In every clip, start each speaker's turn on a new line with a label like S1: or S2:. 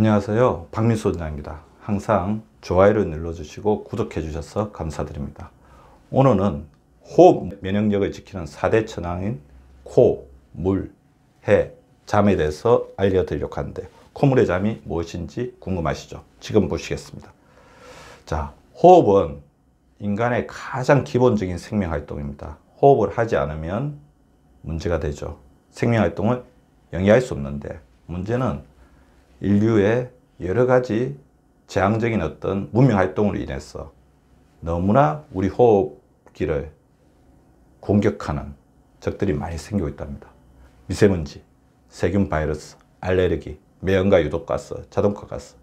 S1: 안녕하세요. 박민수 원장입니다. 항상 좋아요를 눌러주시고 구독해 주셔서 감사드립니다. 오늘은 호흡 면역력을 지키는 4대 천왕인 코, 물, 해, 잠에 대해서 알려드리려고 하는데 코물의 잠이 무엇인지 궁금하시죠? 지금 보시겠습니다. 자, 호흡은 인간의 가장 기본적인 생명활동입니다. 호흡을 하지 않으면 문제가 되죠. 생명활동을 영위할 수 없는데 문제는 인류의 여러 가지 재앙적인 어떤 문명활동으로 인해서 너무나 우리 호흡기를 공격하는 적들이 많이 생기고 있답니다. 미세먼지, 세균 바이러스, 알레르기, 매연과 유독가스, 자동가가스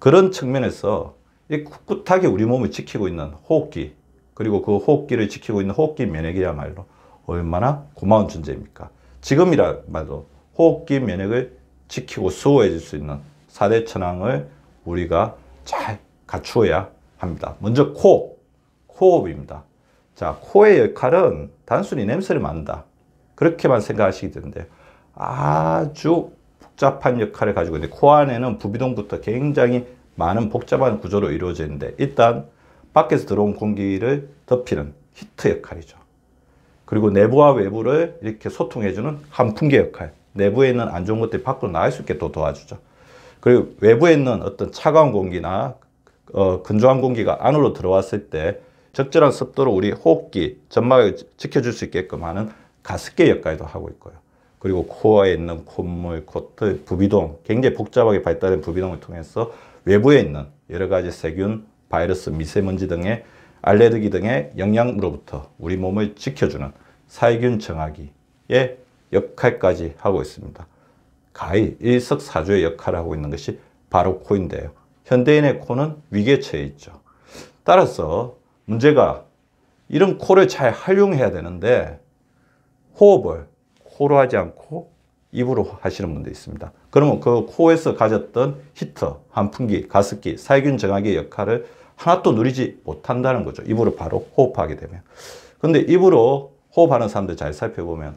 S1: 그런 측면에서 이 꿋꿋하게 우리 몸을 지키고 있는 호흡기 그리고 그 호흡기를 지키고 있는 호흡기 면역이야말로 얼마나 고마운 존재입니까? 지금이라말로 호흡기 면역을 지키고 수호해질수 있는 사대 천왕을 우리가 잘 갖추어야 합니다. 먼저 코, 코업입니다. 자, 코의 역할은 단순히 냄새를 맡는다. 그렇게만 생각하시게 되는데 아주 복잡한 역할을 가지고 있는데 코 안에는 부비동부터 굉장히 많은 복잡한 구조로 이루어져 있는데 일단 밖에서 들어온 공기를 덮히는 히트 역할이죠. 그리고 내부와 외부를 이렇게 소통해주는 한풍계 역할. 내부에 있는 안 좋은 것들이 밖으로 나갈 수 있게 또 도와주죠. 그리고 외부에 있는 어떤 차가운 공기나 어, 건조한 공기가 안으로 들어왔을 때 적절한 습도로 우리 호흡기, 점막을 지켜줄 수 있게끔 하는 가습기 역할도 하고 있고요. 그리고 코어에 있는 콧물, 코트, 부비동, 굉장히 복잡하게 발달된 부비동을 통해서 외부에 있는 여러 가지 세균, 바이러스, 미세먼지 등의 알레르기 등의 영향으로부터 우리 몸을 지켜주는 살균 정화기의 역할까지 하고 있습니다. 가히 일석사조의 역할을 하고 있는 것이 바로 코인데요. 현대인의 코는 위기에 처해 있죠. 따라서 문제가 이런 코를 잘 활용해야 되는데 호흡을 코로 하지 않고 입으로 하시는 분도 있습니다. 그러면 그 코에서 가졌던 히터, 환풍기, 가습기, 살균 정화기 역할을 하나도 누리지 못한다는 거죠. 입으로 바로 호흡하게 되면. 근데 입으로 호흡하는 사람들 잘 살펴보면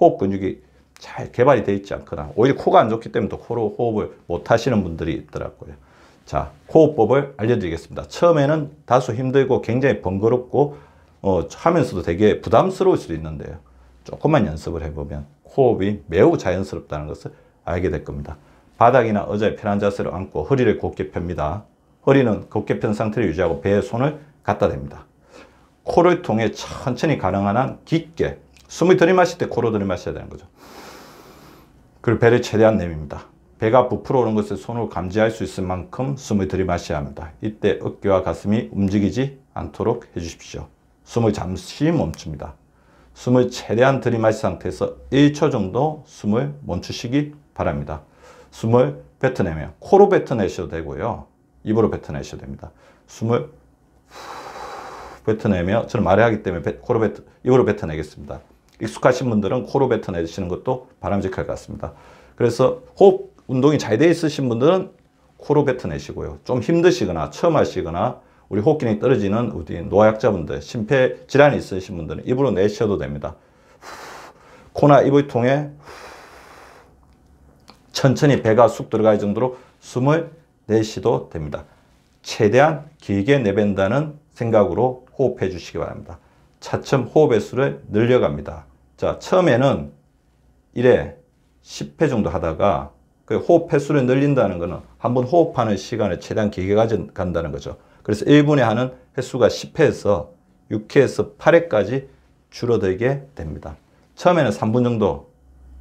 S1: 호흡 근육이 잘 개발이 되어 있지 않거나 오히려 코가 안 좋기 때문에 또 코로 호흡을 못 하시는 분들이 있더라고요. 자, 호흡법을 알려드리겠습니다. 처음에는 다소 힘들고 굉장히 번거롭고 어, 하면서도 되게 부담스러울 수도 있는데요. 조금만 연습을 해보면 호흡이 매우 자연스럽다는 것을 알게 될 겁니다. 바닥이나 의자에 편한 자세로 앉고 허리를 곧게 펴니다 허리는 곧게편 상태를 유지하고 배에 손을 갖다 댑니다. 코를 통해 천천히 가능한 한 깊게 숨을 들이마실 때 코로 들이마셔야 되는 거죠. 그리고 배를 최대한 내밉니다. 배가 부풀어오는 것을 손으로 감지할 수 있을 만큼 숨을 들이마셔야 합니다. 이때 어깨와 가슴이 움직이지 않도록 해주십시오. 숨을 잠시 멈춥니다. 숨을 최대한 들이마신 상태에서 1초 정도 숨을 멈추시기 바랍니다. 숨을 뱉어내며 코로 뱉어내셔도 되고요. 입으로 뱉어내셔도 됩니다. 숨을 뱉어내며 저는 말을 하기 때문에 코로 뱉 입으로 뱉어내겠습니다. 익숙하신 분들은 코로 뱉어내시는 것도 바람직할 것 같습니다. 그래서 호흡 운동이 잘 되어 있으신 분들은 코로 뱉어내시고요. 좀 힘드시거나 처음 하시거나 우리 호흡기능이 떨어지는 우리 노약자분들, 심폐 질환이 있으신 분들은 입으로 내쉬어도 됩니다. 코나 입을 통해 천천히 배가 쑥 들어갈 정도로 숨을 내쉬도 됩니다. 최대한 길게 내뱉는다는 생각으로 호흡해 주시기 바랍니다. 차츰 호흡의 수를 늘려갑니다. 자, 처음에는 1회 10회 정도 하다가 그 호흡 횟수를 늘린다는 것은 한번 호흡하는 시간을 최대한 길게 가져간다는 거죠. 그래서 1분에 하는 횟수가 10회에서 6회에서 8회까지 줄어들게 됩니다. 처음에는 3분 정도,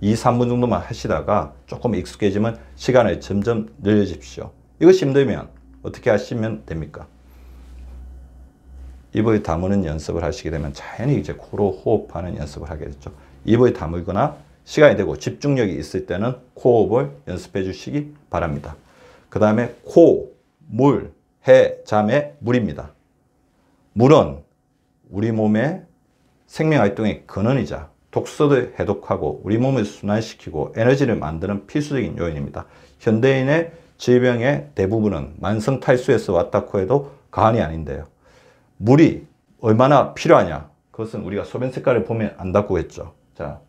S1: 2, 3분 정도만 하시다가 조금 익숙해지면 시간을 점점 늘려주십시오. 이것이 힘들면 어떻게 하시면 됩니까? 입을 다무는 연습을 하시게 되면 자연히 이제 코로 호흡하는 연습을 하게 되죠. 입을 다물거나 시간이 되고 집중력이 있을 때는 코호흡을 연습해 주시기 바랍니다. 그 다음에 코, 물, 해, 잠의 물입니다. 물은 우리 몸의 생명활동의 근원이자 독소를 해독하고 우리 몸을 순환시키고 에너지를 만드는 필수적인 요인입니다. 현대인의 질병의 대부분은 만성 탈수에서 왔다고 해도 과언이 아닌데요. 물이 얼마나 필요하냐 그것은 우리가 소변 색깔을 보면 안다고 했죠 자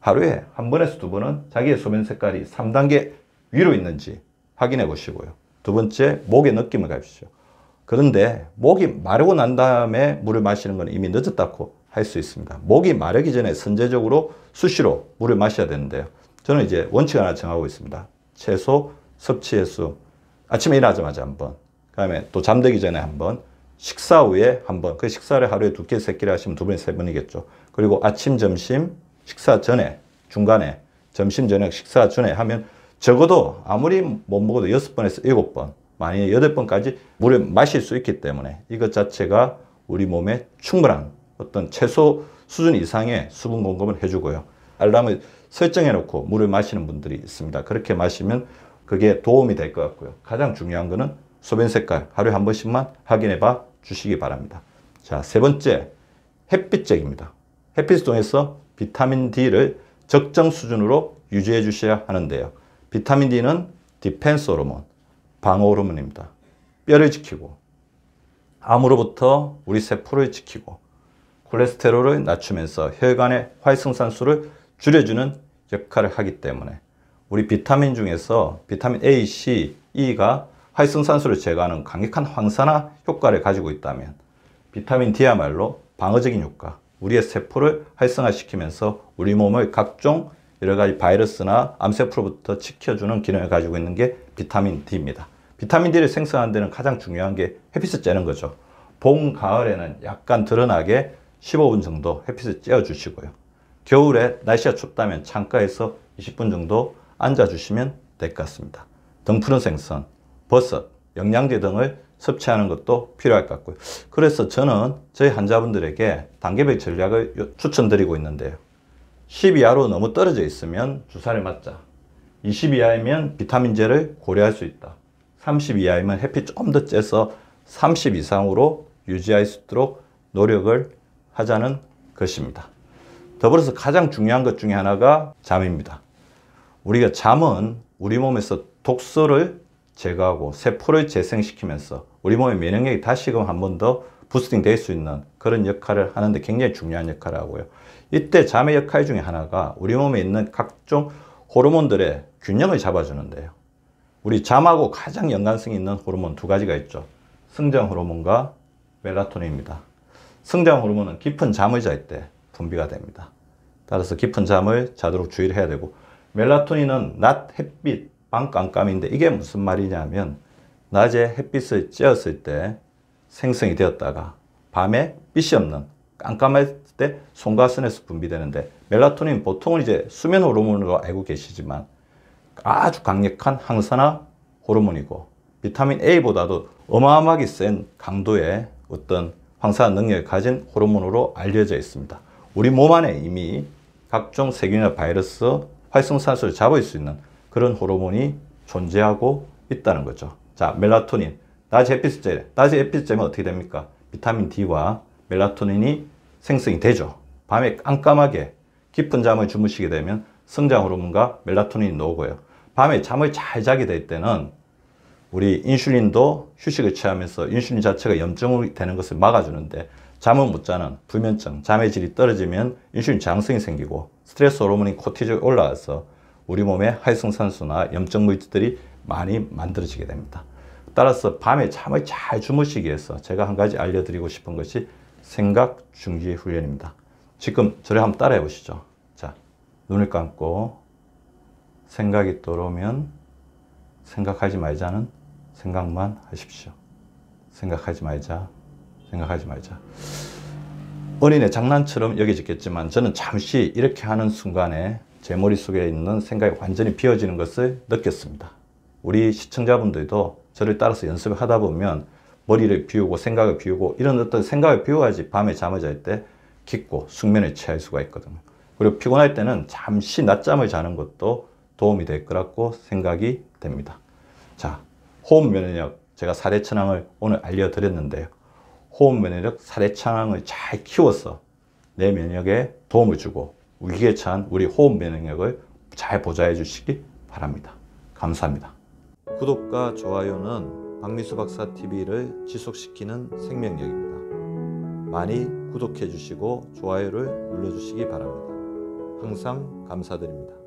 S1: 하루에 한 번에서 두 번은 자기의 소변 색깔이 3단계 위로 있는지 확인해 보시고요 두 번째 목의 느낌을 가십시오 그런데 목이 마르고 난 다음에 물을 마시는 건 이미 늦었다고 할 수 있습니다 목이 마르기 전에 선제적으로 수시로 물을 마셔야 되는데요 저는 이제 원칙 하나 정하고 있습니다 채소 섭취 횟수 아침에 일어나자마자 한번 그 다음에 또 잠들기 전에 한번 식사 후에 한 번, 그 식사를 하루에 두끼세 끼를 하시면 두 번, 세 번이겠죠. 그리고 아침, 점심, 식사 전에, 중간에, 점심, 저녁, 식사 전에 하면 적어도 아무리 못 먹어도 여섯 번에서 일곱 번, 만약에 여덟 번까지 물을 마실 수 있기 때문에 이것 자체가 우리 몸에 충분한 어떤 최소 수준 이상의 수분 공급을 해주고요. 알람을 설정해놓고 물을 마시는 분들이 있습니다. 그렇게 마시면 그게 도움이 될 것 같고요. 가장 중요한 거는 소변 색깔 하루에 한 번씩만 확인해봐 주시기 바랍니다. 자, 세 번째, 햇빛잭입니다. 햇빛을 통해서 비타민 D를 적정 수준으로 유지해 주셔야 하는데요. 비타민 D는 디펜스 호르몬, 방어 호르몬입니다. 뼈를 지키고, 암으로부터 우리 세포를 지키고, 콜레스테롤을 낮추면서 혈관의 활성산소를 줄여주는 역할을 하기 때문에 우리 비타민 중에서 비타민 A, C, E가 활성산소를 제거하는 강력한 황산화 효과를 가지고 있다면 비타민 D야말로 방어적인 효과, 우리의 세포를 활성화시키면서 우리 몸을 각종 여러 가지 바이러스나 암세포로부터 지켜주는 기능을 가지고 있는 게 비타민 D입니다. 비타민 D를 생성하는 데는 가장 중요한 게 햇빛을 쬐는 거죠. 봄, 가을에는 약간 드러나게 15분 정도 햇빛을 쬐어주시고요. 겨울에 날씨가 춥다면 창가에서 20분 정도 앉아주시면 될 것 같습니다. 등푸른 생선, 버섯, 영양제 등을 섭취하는 것도 필요할 것 같고요. 그래서 저는 저희 환자분들에게 단계별 전략을 추천드리고 있는데요. 10 이하로 너무 떨어져 있으면 주사를 맞자. 20 이하이면 비타민제를 고려할 수 있다. 30 이하이면 햇빛 이좀더 쬐서 30 이상으로 유지할 수 있도록 노력을 하자는 것입니다. 더불어서 가장 중요한 것 중에 하나가 잠입니다. 우리가 잠은 우리 몸에서 독소를 제거하고 세포를 재생시키면서 우리 몸의 면역력이 다시금 한 번 더 부스팅 될수 있는 그런 역할을 하는데 굉장히 중요한 역할을 하고요. 이때 잠의 역할 중에 하나가 우리 몸에 있는 각종 호르몬들의 균형을 잡아주는데요. 우리 잠하고 가장 연관성이 있는 호르몬 두 가지가 있죠. 성장 호르몬과 멜라토닌입니다. 성장 호르몬은 깊은 잠을 잘때 분비가 됩니다. 따라서 깊은 잠을 자도록 주의를 해야 되고 멜라토닌은 낮 햇빛 방깜깜인데 이게 무슨 말이냐면 낮에 햇빛을 쬐었을 때 생성이 되었다가 밤에 빛이 없는 깜깜할 때손가 손에서 분비되는데 멜라토닌 보통은 이제 수면 호르몬으로 알고 계시지만 아주 강력한 항산화 호르몬이고 비타민 A보다도 어마어마하게 센 강도의 어떤 황사 능력을 가진 호르몬으로 알려져 있습니다. 우리 몸 안에 이미 각종 세균이나 바이러스, 활성산소를 잡을 수 있는 그런 호르몬이 존재하고 있다는 거죠. 자, 멜라토닌. 낮에 햇빛을 낮에 햇빛을 면 어떻게 됩니까? 비타민 D와 멜라토닌이 생성이 되죠. 밤에 깜깜하게 깊은 잠을 주무시게 되면 성장 호르몬과 멜라토닌이 나오고요. 밤에 잠을 잘 자게 될 때는 우리 인슐린도 휴식을 취하면서 인슐린 자체가 염증이 되는 것을 막아주는데 잠을 못 자는 불면증, 잠의 질이 떨어지면 인슐린 저항성이 생기고 스트레스 호르몬인 코티졸이 올라가서 우리 몸에 활성산소나 염증 물질들이 많이 만들어지게 됩니다. 따라서 밤에 잠을 잘 주무시기 위해서 제가 한 가지 알려드리고 싶은 것이 생각 중지 훈련입니다. 지금 저를 한번 따라해 보시죠. 자, 눈을 감고 생각이 떠오르면 생각하지 말자는 생각만 하십시오. 생각하지 말자, 생각하지 말자. 어린애 장난처럼 여겨졌겠지만 저는 잠시 이렇게 하는 순간에 제 머릿속에 있는 생각이 완전히 비어지는 것을 느꼈습니다. 우리 시청자분들도 저를 따라서 연습을 하다 보면 머리를 비우고 생각을 비우고 이런 어떤 생각을 비워야지 밤에 잠을 잘 때 깊고 숙면을 취할 수가 있거든요. 그리고 피곤할 때는 잠시 낮잠을 자는 것도 도움이 될 거라고 생각이 됩니다. 자, 호흡 면역 력 제가 사대 천왕을 오늘 알려드렸는데요. 호흡 면역 력사대 천왕을 잘 키워서 내 면역에 도움을 주고 위기에 찬 우리 호흡 면역력을 잘 보좌해 주시기 바랍니다. 감사합니다. 구독과 좋아요는 박미수 박사 TV를 지속시키는 생명력입니다. 많이 구독해 주시고 좋아요를 눌러 주시기 바랍니다. 항상 감사드립니다.